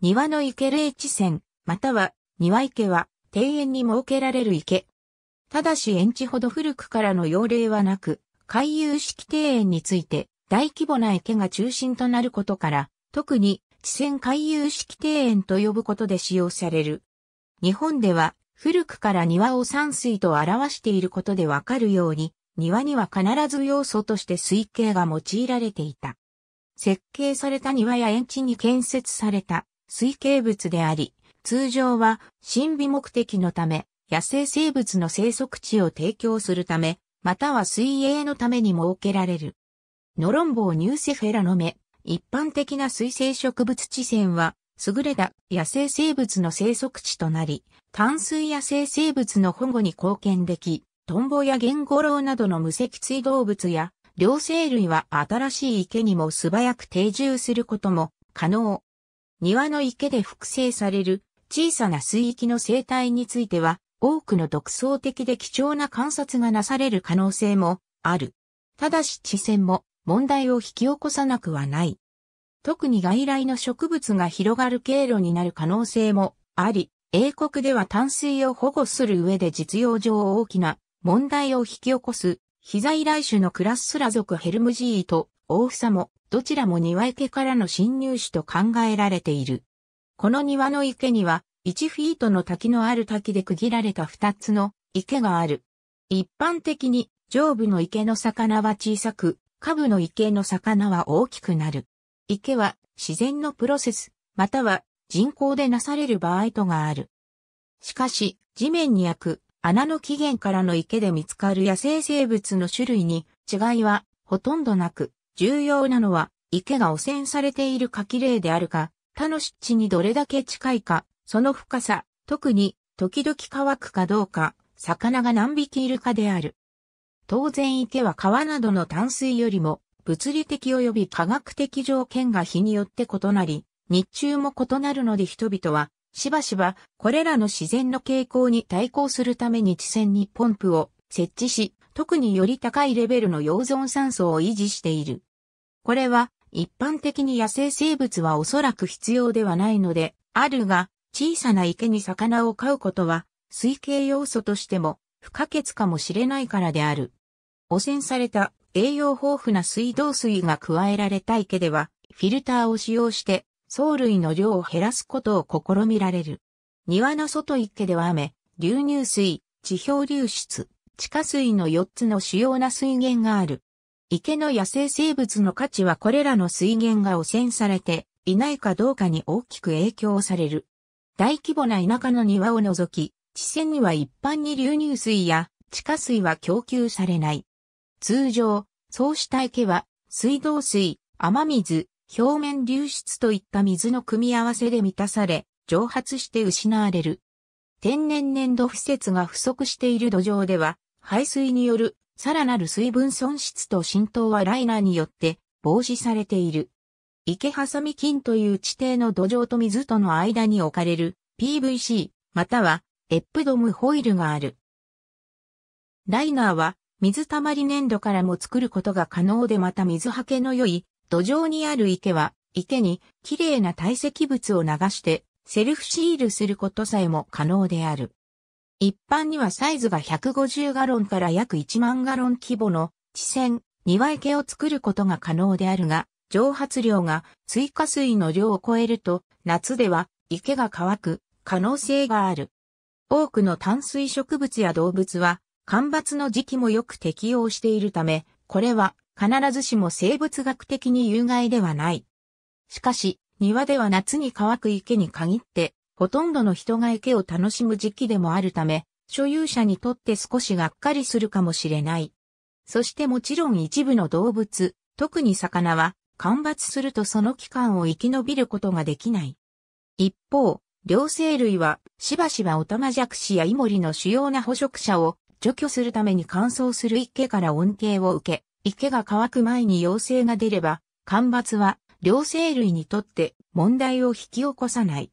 庭の池霊地線、または庭池は庭園に設けられる池。ただし園地ほど古くからの用例はなく、回遊式庭園について大規模な池が中心となることから、特に地線回遊式庭園と呼ぶことで使用される。日本では古くから庭を山水と表していることでわかるように、庭には必ず要素として水系が用いられていた。設計された庭や園地に建設された水系物であり、通常は神秘目的のため、野生生物の生息地を提供するため、または水泳のために設けられる。ノロンボウニューセフェラの目、一般的な水生植物地線は、優れた野生生物の生息地となり、淡水野生生物の保護に貢献でき、トンボやゲンゴロウなどの無脊椎動物や、両生類は新しい池にも素早く定住することも可能。庭の池で複製される小さな水域の生態については、多くの独創的で貴重な観察がなされる可能性もある。ただし地線も問題を引き起こさなくはない。特に外来の植物が広がる経路になる可能性もあり、英国では淡水を保護する上で実用上大きな問題を引き起こす、非在来種のクラス・スラ族ヘルムジーと大サもどちらも庭池からの侵入手と考えられている。この庭の池には、1フィートの滝のある滝で区切られた2つの池がある。一般的に、上部の池の魚は小さく、下部の池の魚は大きくなる。池は自然のプロセス、または人工でなされる場合とがある。しかし、地面に焼く穴の起源からの池で見つかる野生生物の種類に違いはほとんどなく、重要なのは、池が汚染されているか綺麗であるか、他の湿地にどれだけ近いか、その深さ、特に、時々乾くかどうか、魚が何匹いるかである。当然池は川などの淡水よりも、物理的及び科学的条件が日によって異なり、日中も異なるので人々は、しばしば、これらの自然の傾向に対抗するために地線にポンプを設置し、特により高いレベルの溶存酸素を維持している。これは一般的に野生生物はおそらく必要ではないので、あるが、小さな池に魚を飼うことは、推計要素としても不可欠かもしれないからである。汚染された栄養豊富な水道水が加えられた池では、フィルターを使用して、藻類の量を減らすことを試みられる。庭の外池では雨、流入水、地表流出、地下水の4つの主要な水源がある。池の野生生物の価値はこれらの水源が汚染されていないかどうかに大きく影響される。大規模な田舎の庭を除き、地線には一般に流入水や地下水は供給されない。通常、そうした池は水道水、雨水、表面流出といった水の組み合わせで満たされ、蒸発して失われる。天然粘土施設が不足している土壌では、排水によるさらなる水分損失と浸透はライナーによって防止されている。池挟み菌という地底の土壌と水との間に置かれる PVC またはエップドムホイルがある。ライナーは水たまり粘土からも作ることが可能でまた水はけの良い土壌にある池は池に綺麗な堆積物を流してセルフシールすることさえも可能である。一般にはサイズが150ガロンから約1万ガロン規模の地線、庭池を作ることが可能であるが、蒸発量が追加水の量を超えると、夏では池が乾く可能性がある。多くの淡水植物や動物は、干ばつの時期もよく適用しているため、これは必ずしも生物学的に有害ではない。しかし、庭では夏に乾く池に限ってほとんどの人が池を楽しむ時期でもあるため、所有者にとって少しがっかりするかもしれない。そしてもちろん一部の動物、特に魚は、干ばつするとその期間を生き延びることができない。一方、両生類は、しばしばオタマジャクシやイモリの主要な捕食者を除去するために乾燥する池から恩恵を受け、池が乾く前に陽性が出れば、干ばつは両生類にとって問題を引き起こさない。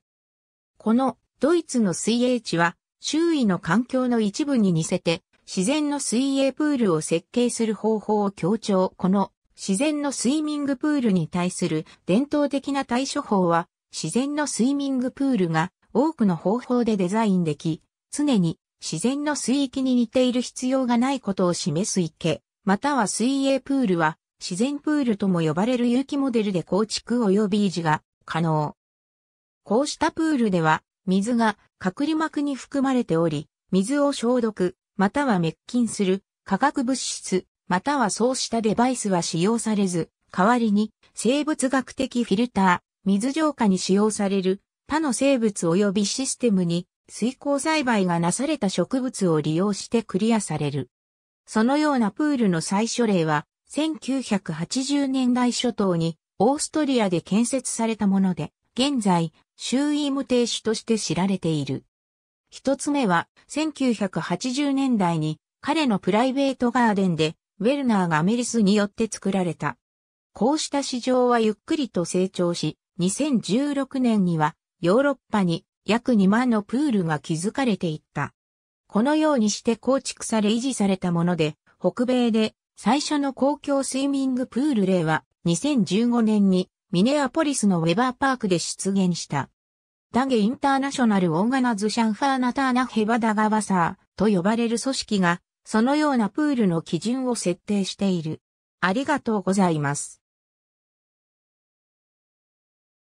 このドイツの水泳地は周囲の環境の一部に似せて自然の水泳プールを設計する方法を強調。この自然のスイミングプールに対する伝統的な対処法は自然のスイミングプールが多くの方法でデザインでき、常に自然の水域に似ている必要がないことを示す池、または水泳プールは自然プールとも呼ばれる有機モデルで構築及び維持が可能。こうしたプールでは、水が隔離膜に含まれており、水を消毒、または滅菌する化学物質、またはそうしたデバイスは使用されず、代わりに生物学的フィルター、水浄化に使用される他の生物及びシステムに水耕栽培がなされた植物を利用してクリアされる。そのようなプールの最初例は、1980年代初頭にオーストリアで建設されたもので、現在、周囲無停止として知られている。一つ目は、1980年代に彼のプライベートガーデンで、ウェルナーがメリスによって作られた。こうした市場はゆっくりと成長し、2016年にはヨーロッパに約2万のプールが築かれていった。このようにして構築され維持されたもので、北米で最初の公共スイミングプール例は2015年にミネアポリスのウェバーパークで出現した。ダゲインターナショナルオーガナズシャンファーナターナヘバダガワサーと呼ばれる組織が、そのようなプールの基準を設定している。ありがとうございます。